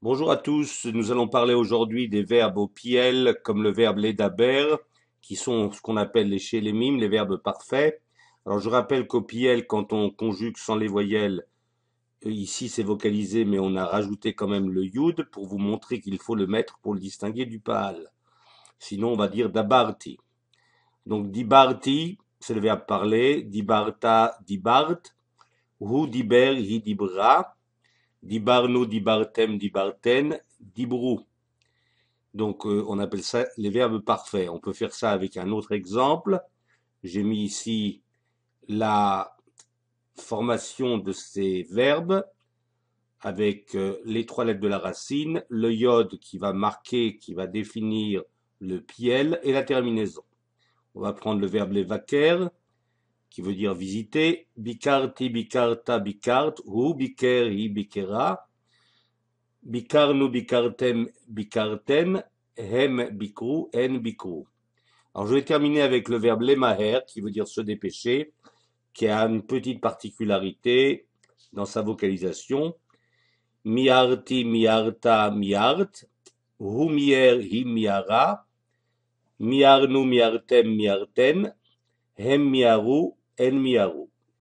Bonjour à tous, nous allons parler aujourd'hui des verbes au piel comme le verbe ledaber qui sont ce qu'on appelle les chélémimes, les verbes parfaits. Alors je rappelle qu'au piel quand on conjugue sans les voyelles, euh, ici c'est vocalisé mais on a rajouté quand même le yud pour vous montrer qu'il faut le mettre pour le distinguer du paal. Sinon on va dire dabarti. Donc dibarti, c'est le verbe parler, dibarta, dibart, ou diber, hi dibra. Dibarno, dibartem, dibarten, dibrou. Donc euh, on appelle ça les verbes parfaits. On peut faire ça avec un autre exemple. J'ai mis ici la formation de ces verbes avec euh, les trois lettres de la racine, le iode qui va marquer, qui va définir le piel et la terminaison. On va prendre le verbe les vaquer, qui veut dire visiter, Bikarti, Bikarta, Bikart, ou Bikeri, Bikera, Bikarnu, Bikartem, Bikartem, Hem, Bikru, En, Bikru. Alors je vais terminer avec le verbe lemaher, qui veut dire se dépêcher, qui a une petite particularité dans sa vocalisation. Miarti, miarta, miart, humier, miara, miarnu, miartem, miartem, hem miaru, הן מיהרו